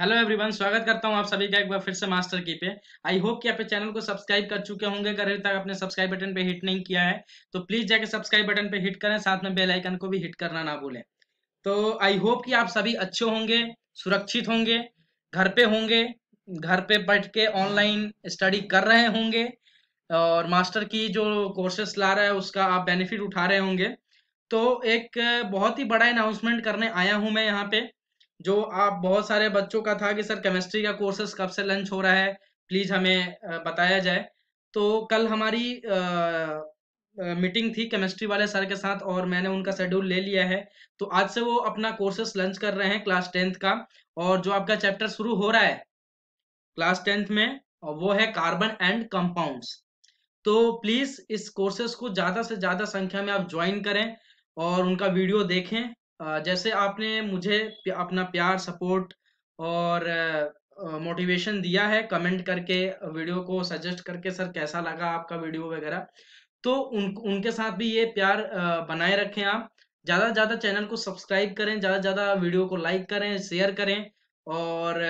hello everyone स्वागत करता हूं आप सभी का एक बार फिर से मास्टर की पे आई होप कि आप चैनल को सब्सक्राइब कर चुके होंगे अगर अभी तक आपने सब्सक्राइब बटन पे हिट नहीं किया है तो प्लीज जाके सब्सक्राइब बटन पे हिट करें साथ में बेल आइकन को भी हिट करना ना भूलें तो आई होप कि आप सभी अच्छे होंगे सुरक्षित होंगे घर पे होंगे घर पे बैठ के ऑनलाइन स्टडी कर रहे होंगे और मास्टर की जो कोर्सेस ला रहा है उसका आप बेनिफिट उठा रहे होंगे तो एक बहुत ही बड़ा अनाउंसमेंट करने आया हूँ मैं यहाँ पे जो आप बहुत सारे बच्चों का था कि सर केमिस्ट्री का कोर्सेस कब से लंच हो रहा है प्लीज हमें बताया जाए तो कल हमारी मीटिंग थी केमिस्ट्री वाले सर के साथ और मैंने उनका शेड्यूल ले लिया है तो आज से वो अपना कोर्सेस लंच कर रहे हैं क्लास टेंथ का और जो आपका चैप्टर शुरू हो रहा है क्लास टेंथ में वो है कार्बन एंड कंपाउंड्स तो प्लीज इस कोर्सेस को ज्यादा से ज्यादा संख्या में आप ज्वाइन करें और उनका वीडियो देखें जैसे आपने मुझे अपना प्यार सपोर्ट और मोटिवेशन दिया है कमेंट करके वीडियो को सजेस्ट करके सर कैसा लगा आपका वीडियो वगैरह तो उन उनके साथ भी ये प्यार बनाए रखें आप ज़्यादा से ज़्यादा चैनल को सब्सक्राइब करें ज़्यादा से ज़्यादा वीडियो को लाइक करें शेयर करें और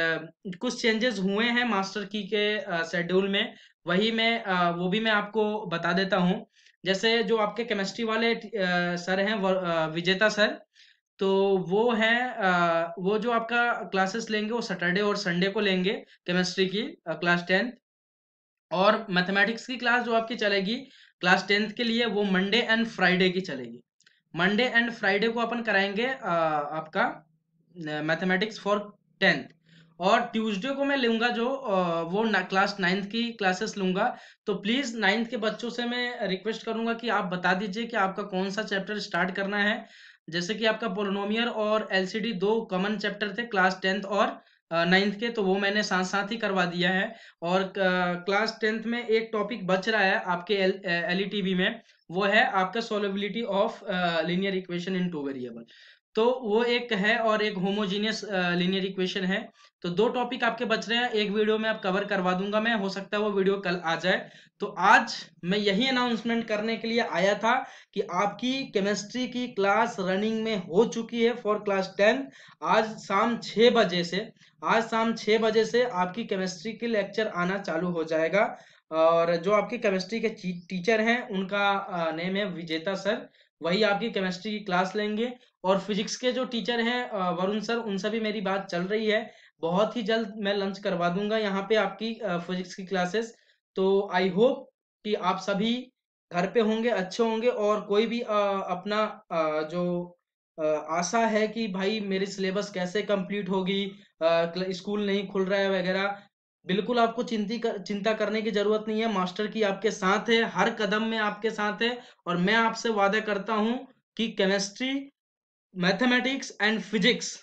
कुछ चेंजेस हुए हैं मास्टर की के शेड्यूल में वही मैं वो भी मैं आपको बता देता हूँ जैसे जो आपके केमिस्ट्री वाले सर हैं विजेता सर तो वो है वो जो आपका क्लासेस लेंगे वो सैटरडे और संडे को लेंगे केमिस्ट्री की क्लास टेंथ और मैथमेटिक्स की क्लास जो आपकी चलेगी क्लास टेंथ के लिए वो मंडे एंड फ्राइडे की चलेगी मंडे एंड फ्राइडे को अपन कराएंगे आपका मैथमेटिक्स फॉर टेंथ और ट्यूसडे को मैं लूंगा जो वो ना, क्लास नाइन्थ की क्लासेस लूंगा तो प्लीज नाइन्थ के बच्चों से मैं रिक्वेस्ट करूंगा कि आप बता दीजिए कि आपका कौन सा चैप्टर स्टार्ट करना है जैसे कि आपका पोलोनोमियर और एलसीडी दो कॉमन चैप्टर थे क्लास टेंथ और नाइन्थ के तो वो मैंने साथ साथ ही करवा दिया है और क्लास टेंथ में एक टॉपिक बच रहा है आपके एल e में वो है आपका solubility of linear equation in two variable तो वो एक है और एक होमोजीनियस लीनियर इक्वेशन है तो दो टॉपिक आपके बच रहे हैं एक वीडियो में आप कवर करवा दूंगा मैं हो सकता है वो वीडियो कल आ जाए तो आज मैं यही अनाउंसमेंट करने के लिए आया था कि आपकी केमिस्ट्री की क्लास रनिंग में हो चुकी है फॉर क्लास टेन आज शाम छः बजे से आज शाम छः बजे से आपकी केमिस्ट्री के लेक्चर आना चालू हो जाएगा और जो आपकी केमिस्ट्री के टीचर हैं उनका नेम है विजेता सर वही आपकी केमिस्ट्री की क्लास लेंगे और फिजिक्स के जो टीचर हैं वरुण सर उनसे भी मेरी बात चल रही है बहुत ही जल्द मैं लंच करवा दूंगा यहाँ पे आपकी फिजिक्स की क्लासेस तो आई होप कि आप सभी घर पे होंगे अच्छे होंगे और कोई भी अपना जो आशा है कि भाई मेरी सिलेबस कैसे कंप्लीट होगी स्कूल नहीं खुल रहा है वगैरह बिल्कुल आपको चिंती कर, चिंता करने की जरूरत नहीं है मास्टर की आपके साथ है हर कदम में आपके साथ है और मैं आपसे वादा करता हूं कि केमिस्ट्री मैथमेटिक्स एंड फिजिक्स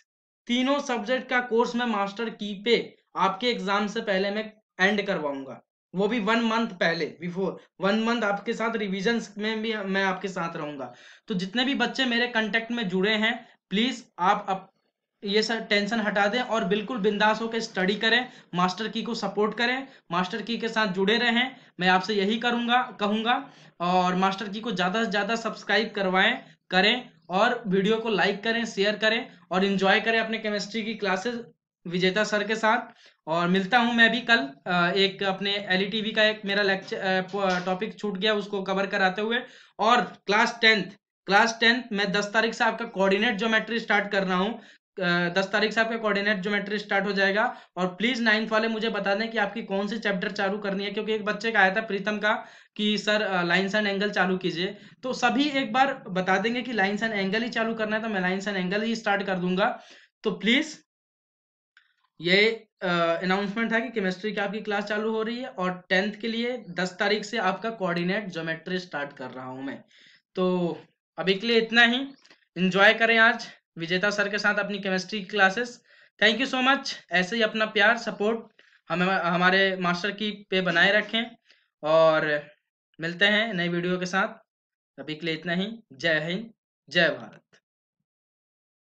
तीनों सब्जेक्ट का कोर्स मैं मास्टर की पे आपके एग्जाम से पहले मैं एंड करवाऊंगा वो भी वन मंथ पहले बिफोर वन मंथ आपके साथ रिविजन में भी मैं आपके साथ रहूंगा तो जितने भी बच्चे मेरे कंटेक्ट में जुड़े हैं प्लीज आप ये सर टेंशन हटा दें और बिल्कुल बिंदास होकर स्टडी करें मास्टर की को सपोर्ट करें मास्टर की के साथ जुड़े रहें मैं आपसे यही करूंगा कहूंगा और मास्टर की को ज़्यादा से ज़्यादा सब्सक्राइब करवाएं करें और वीडियो को लाइक करें शेयर करें और इन्जॉय करें अपने केमिस्ट्री की क्लासेस विजेता सर के साथ और मिलता हूं मैं भी कल एक अपने एल e का एक मेरा लेक्चर टॉपिक छूट गया उसको कवर कराते हुए और क्लास टेंथ क्लास टेंथ मैं दस तारीख से आपका कोऑर्डिनेट ज्योमेट्री स्टार्ट कर रहा हूँ दस तारीख से आपका कोऑर्डिनेट ज्योमेट्री स्टार्ट हो जाएगा और प्लीज नाइन्थ वाले मुझे बता दें कि आपकी कौन सी चैप्टर चालू करनी है क्योंकि एक बच्चे का आया था प्रीतम का कि सर लाइन्स एंड एंगल चालू कीजिए तो सभी एक बार बता देंगे कि लाइन्स एंड एंगल ही चालू करना है तो मैं लाइन्स एंड एंगल ही स्टार्ट कर दूंगा तो प्लीज ये अनाउंसमेंट था कि केमिस्ट्री की आपकी क्लास चालू हो रही है और टेंथ के लिए दस तारीख से आपका कोऑर्डिनेट ज्योमेट्री स्टार्ट कर रहा हूं मैं तो अभी के लिए इतना ही इंजॉय करें आज विजेता सर के साथ अपनी केमिस्ट्री की classes thank you so much ऐसे ही अपना प्यार सपोर्ट हम हमारे मास्टर की पे बनाए रखें और मिलते हैं नई वीडियो के साथ अभी के लिए इतना ही जय हिंद जय भारत